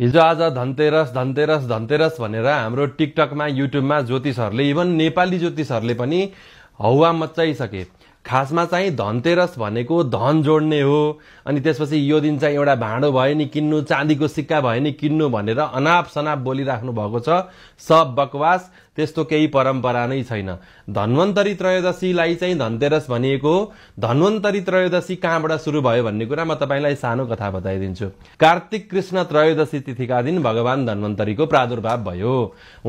हिजो आज धनतेरस धनतेरस धनतेरस भनेर हाम्रो टिकटकमा युट्युबमा ज्योतिषहरूले इभन नेपाली ज्योतिषहरूले पनि हौवा मचाइसके खासमा चाहिँ धनतेरस भनेको धन जोड्ने हो अनि त्यसपछि यो दिन चाहिँ एउटा भाँडो भयो नि किन्नु चाँदीको सिक्का भयो नि किन्नु भनेर अनाप सनाप बोलिराख्नु भएको छ सब बकवास त्यस्तो केही परम्परा नै छैन धन्वन्तरी त्रयोदशीलाई चाहिँ धनतेरस भनिएको धन्वन्तरी त्रयोदशी कहाँबाट सुरु भयो भन्ने कुरा म तपाईँलाई सानो कथा बताइदिन्छु कार्तिक कृष्ण त्रयोदशी तिथिका दिन भगवान धन्वन्तरीको प्रादुर्भाव भयो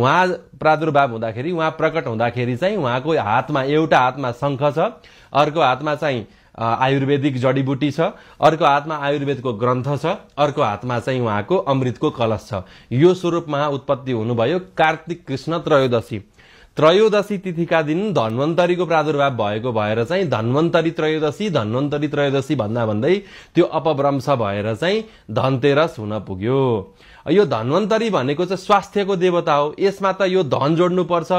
उहाँ प्रादुर्भाव हुँदाखेरि उहाँ प्रकट हुँदाखेरि चाहिँ उहाँको हातमा एउटा हातमा शङ्ख छ अर्को हातमा चाहिँ आयुर्वेदिक जडीबुटी छ अर्को हातमा आयुर्वेदको ग्रन्थ छ अर्को हातमा चाहिँ उहाँको अमृतको कलश छ यो स्वरूपमा उत्पत्ति हुनुभयो कार्तिक कृष्ण त्रयोदशी त्रयोदशी तिथिका दिन धन्वन्तरीको प्रादुर्भाव भएको भएर चाहिँ धन्वन्तरी त्रयोदशी धन्वन्तरी त्रयोदशी भन्दा भन्दै त्यो अपभ्रंश भएर चाहिँ धनतेरस हुन पुग्यो यो धन्वन्तरी भनेको चाहिँ स्वास्थ्यको देवता हो यसमा त यो धन जोड्नुपर्छ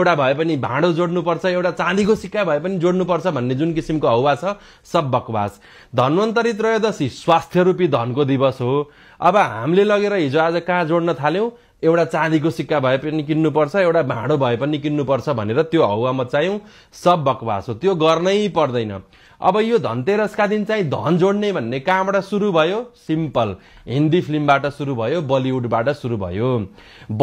एउटा भए पनि भाँडो जोड्नुपर्छ एउटा चाँदीको सिक्का भए पनि जोड्नुपर्छ भन्ने जुन किसिमको हौवा छ सब बकवास धन्वन्तरी त्रयोदशी स्वास्थ्य रूपी धनको दिवस हो अब हामीले लगेर हिजो आज कहाँ जोड्न थाल्यौँ एउटा चाँदीको सिक्का भए पनि किन्नुपर्छ एउटा भाँडो भए पनि किन्नुपर्छ भनेर त्यो हावा मचायौँ सब बकवास हो त्यो गर्नै पर्दैन अब यो धनतेरसका दिन चाहिँ धन जोड्ने भन्ने कहाँबाट सुरु भयो सिम्पल हिन्दी फिल्मबाट सुरु भयो बलिउडबाट सुरु भयो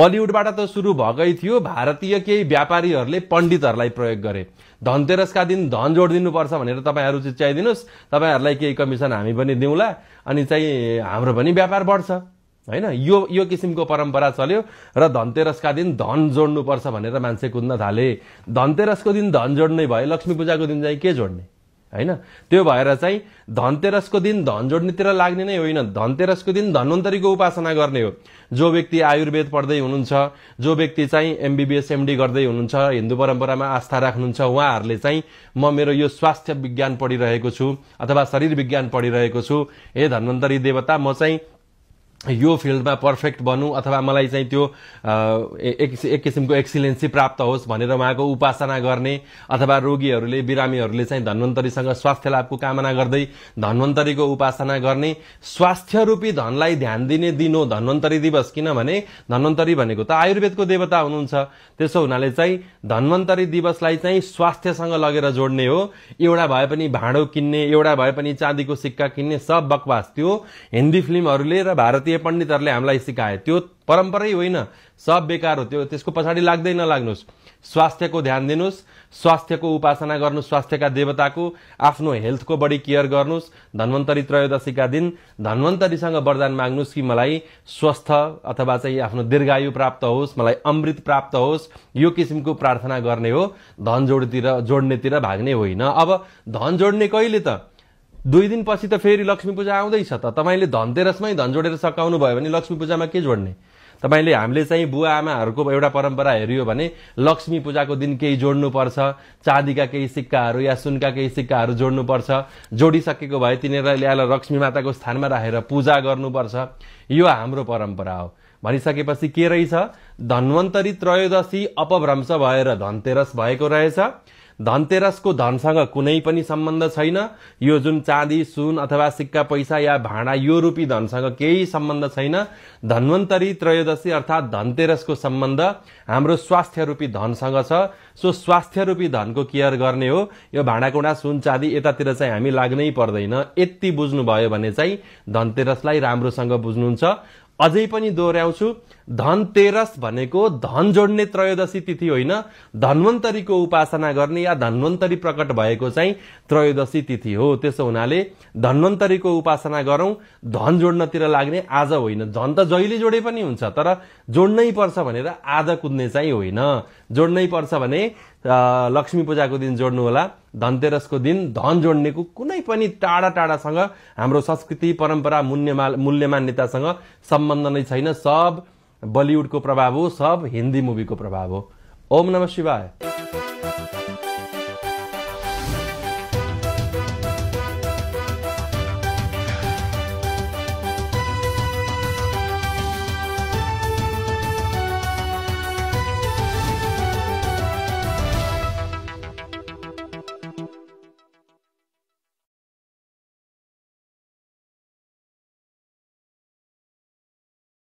बलिउडबाट त सुरु भएकै थियो भारतीय केही व्यापारीहरूले पण्डितहरूलाई प्रयोग गरे धनतेरसका दिन धन जोडिदिनुपर्छ भनेर तपाईँहरू चिच्याइदिनुहोस् तपाईँहरूलाई केही कमिसन हामी पनि दिउँला अनि चाहिँ हाम्रो पनि व्यापार बढ्छ होइन यो यो किसिमको परम्परा चल्यो र धनतेरसका दिन धन जोड्नुपर्छ भनेर मान्छे कुद्न थाले धनतेरसको दिन धन जोड्ने भयो लक्ष्मी पूजाको दिन चाहिँ के जोड्ने होइन त्यो भएर चाहिँ धनतेरसको दिन धन जोड्नेतिर लाग्ने नै होइन धनतेरसको दिन धन्वन्तरीको उपासना गर्ने हो जो व्यक्ति आयुर्वेद पढ्दै हुनुहुन्छ जो व्यक्ति चाहिँ एमबिबिएस एमडी गर्दै हुनुहुन्छ हिन्दू परम्परामा आस्था राख्नुहुन्छ उहाँहरूले चाहिँ म मेरो यो स्वास्थ्य विज्ञान पढिरहेको छु अथवा शरीर विज्ञान पढिरहेको छु हे धन्वन्तरी देवता म चाहिँ यो फिल्डमा पर्फेक्ट बनु अथवा मलाई चाहिँ त्यो एक एक किसिमको एक्सिलेन्सी प्राप्त होस् भनेर उहाँको उपासना गर्ने अथवा रोगीहरूले बिरामीहरूले चाहिँ धन्वन्तरीसँग स्वास्थ्य लाभको कामना गर्दै धन्वन्तरीको उपासना गर्ने स्वास्थ्य रूपी धनलाई ध्यान दिने दिन हो धन्वन्तरी दिवस किनभने धन्वन्तरी भनेको त आयुर्वेदको देवता हुनुहुन्छ त्यसो हुनाले चाहिँ धन्वन्तरी दिवसलाई चाहिँ स्वास्थ्यसँग लगेर जोड्ने हो एउटा भए पनि भाँडो किन्ने एउटा भए पनि चाँदीको सिक्का किन्ने सब बकवास त्यो हिन्दी फिल्महरूले र भारतीय भारतीय पण्डितहरूले हामीलाई सिकाए त्यो परम्परै होइन सब बेकार हो त्यो त्यसको पछाडि लाग्दै नलाग्नुहोस् स्वास्थ्यको ध्यान दिनुहोस् स्वास्थ्यको उपासना गर्नु स्वास्थ्यका देवताको आफ्नो हेल्थको बढी केयर गर्नुहोस् धन्वन्तरी त्रयोदशीका दिन धन्वन्तरीसँग वरदान माग्नुहोस् कि मलाई स्वस्थ अथवा चाहिँ आफ्नो दीर्घायु प्राप्त होस् मलाई अमृत प्राप्त होस् यो किसिमको प्रार्थना गर्ने हो धन जोडतिर जोड्नेतिर भाग्ने होइन अब धन जोड्ने कहिले त दुई दिनपछि त फेरि लक्ष्मी पूजा आउँदैछ त तपाईँले धनतेरसमै धन जोडेर सकाउनु भयो भने लक्ष्मी पूजामा के जोड्ने तपाईँले हामीले चाहिँ बुवा आमाहरूको एउटा परम्परा हेऱ्यो भने लक्ष्मी पूजाको दिन केही जोड्नुपर्छ चाँदीका केही सिक्काहरू या सुनका केही सिक्काहरू जोड्नुपर्छ जोडिसकेको भए तिनीहरूलाई ल्याएर लक्ष्मी माताको स्थानमा राखेर पूजा गर्नुपर्छ यो हाम्रो परम्परा हो भनिसकेपछि के रहेछ धन्वन्तरी त्रयोदशी अपभ्रंश भएर धनतेरस भएको रहेछ धनतेरसको धनसँग कुनै पनि सम्बन्ध छैन यो जुन चाँदी सुन अथवा सिक्का पैसा या भाँडा यो रूपी धनसँग केही सम्बन्ध छैन धन्वन्तरी त्रयोदशी अर्थात् धनतेरसको सम्बन्ध हाम्रो स्वास्थ्य रूपी धनसँग छ सो स्वास्थ्य रूपी धनको केयर गर्ने हो यो भाँडाकुँडा सुन चाँदी यतातिर चाहिँ हामी लाग्नै पर्दैन यति बुझ्नुभयो भने चाहिँ धनतेरसलाई राम्रोसँग बुझ्नुहुन्छ अझै पनि दोहोऱ्याउँछु धनतेरस भनेको धन जोड्ने त्रयोदशी तिथि होइन धन्वन्तरीको उपासना गर्ने या धन्वन्तरी प्रकट भएको चाहिँ त्रयोदशी तिथि हो त्यसो हुनाले धन्वन्तरीको उपासना गरौँ धन जोड्नतिर लाग्ने आज होइन धन त जहिले जोडे पनि हुन्छ तर जोड्नै पर्छ भनेर आज कुद्ने चाहिँ होइन जोड्नै पर्छ भने लक्ष्मी पूजाको दिन होला धनतेरसको दिन धन जोड्नेको कुनै पनि टाढा टाढासँग हाम्रो संस्कृति परम्परा मूल्यमा मूल्य मान्यतासँग सम्बन्ध नै छैन सब बलिउडको प्रभाव हो सब हिन्दी मुभीको प्रभाव हो ओम नम शिवाय